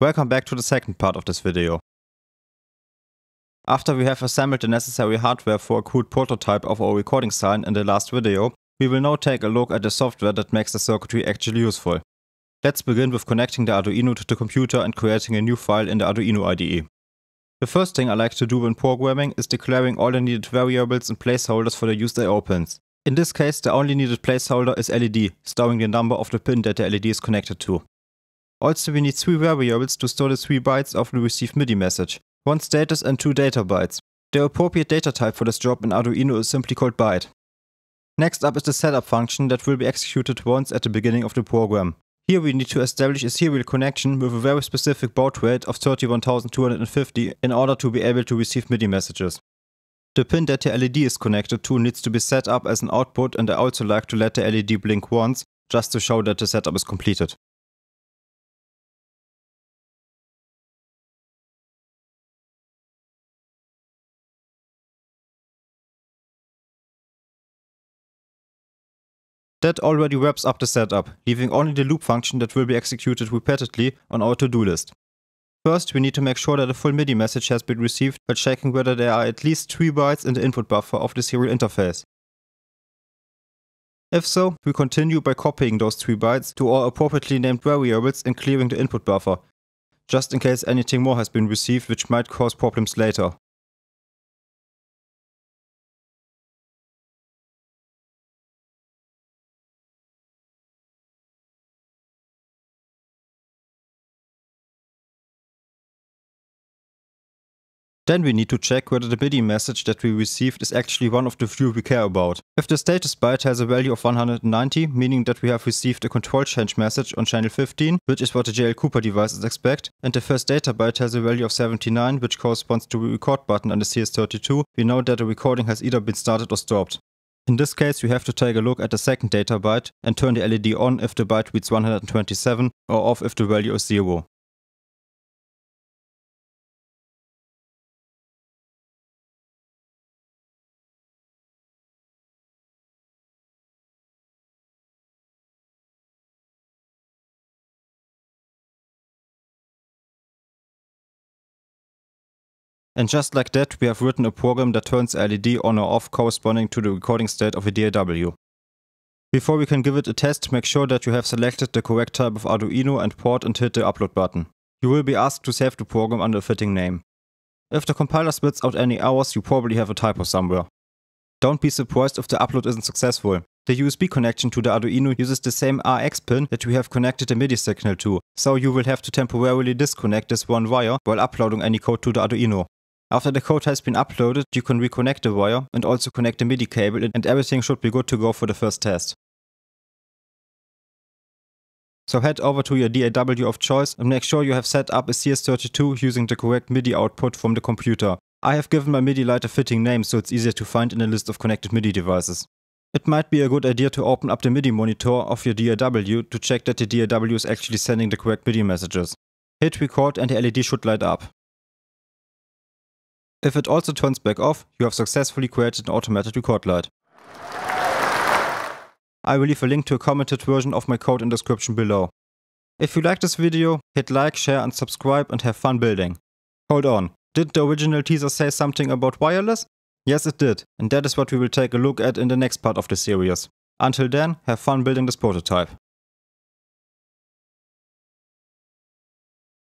Welcome back to the second part of this video. After we have assembled the necessary hardware for a crude prototype of our recording sign in the last video, we will now take a look at the software that makes the circuitry actually useful. Let's begin with connecting the Arduino to the computer and creating a new file in the Arduino IDE. The first thing I like to do when programming is declaring all the needed variables and placeholders for the used AO pins. In this case the only needed placeholder is LED, storing the number of the pin that the LED is connected to. Also we need 3 variables to store the 3 bytes of the received MIDI message, 1 status and 2 data bytes. The appropriate data type for this job in Arduino is simply called byte. Next up is the setup function that will be executed once at the beginning of the program. Here we need to establish a serial connection with a very specific baud rate of 31250 in order to be able to receive MIDI messages. The pin that the LED is connected to needs to be set up as an output and I also like to let the LED blink once, just to show that the setup is completed. That already wraps up the setup, leaving only the loop function that will be executed repeatedly on our to-do list. First, we need to make sure that a full MIDI message has been received by checking whether there are at least 3 bytes in the input buffer of the serial interface. If so, we continue by copying those 3 bytes to our appropriately named variables and clearing the input buffer, just in case anything more has been received which might cause problems later. Then we need to check whether the MIDI message that we received is actually one of the few we care about. If the status byte has a value of 190, meaning that we have received a control change message on channel 15, which is what the JL Cooper devices expect, and the first data byte has a value of 79, which corresponds to the record button on the CS32, we know that the recording has either been started or stopped. In this case, we have to take a look at the second data byte and turn the LED on if the byte reads 127 or off if the value is 0. And just like that, we have written a program that turns LED on or off corresponding to the recording state of a DAW. Before we can give it a test, make sure that you have selected the correct type of Arduino and port and hit the upload button. You will be asked to save the program under a fitting name. If the compiler spits out any errors, you probably have a typo somewhere. Don't be surprised if the upload isn't successful. The USB connection to the Arduino uses the same RX pin that we have connected the MIDI signal to, so you will have to temporarily disconnect this one wire while uploading any code to the Arduino. After the code has been uploaded, you can reconnect the wire and also connect the MIDI cable and everything should be good to go for the first test. So head over to your DAW of choice and make sure you have set up a CS32 using the correct MIDI output from the computer. I have given my MIDI light a fitting name so it's easier to find in a list of connected MIDI devices. It might be a good idea to open up the MIDI monitor of your DAW to check that the DAW is actually sending the correct MIDI messages. Hit record and the LED should light up. If it also turns back off, you have successfully created an automated record light. I will leave a link to a commented version of my code in description below. If you like this video, hit like, share and subscribe and have fun building. Hold on, did the original teaser say something about wireless? Yes it did, and that is what we will take a look at in the next part of the series. Until then, have fun building this prototype.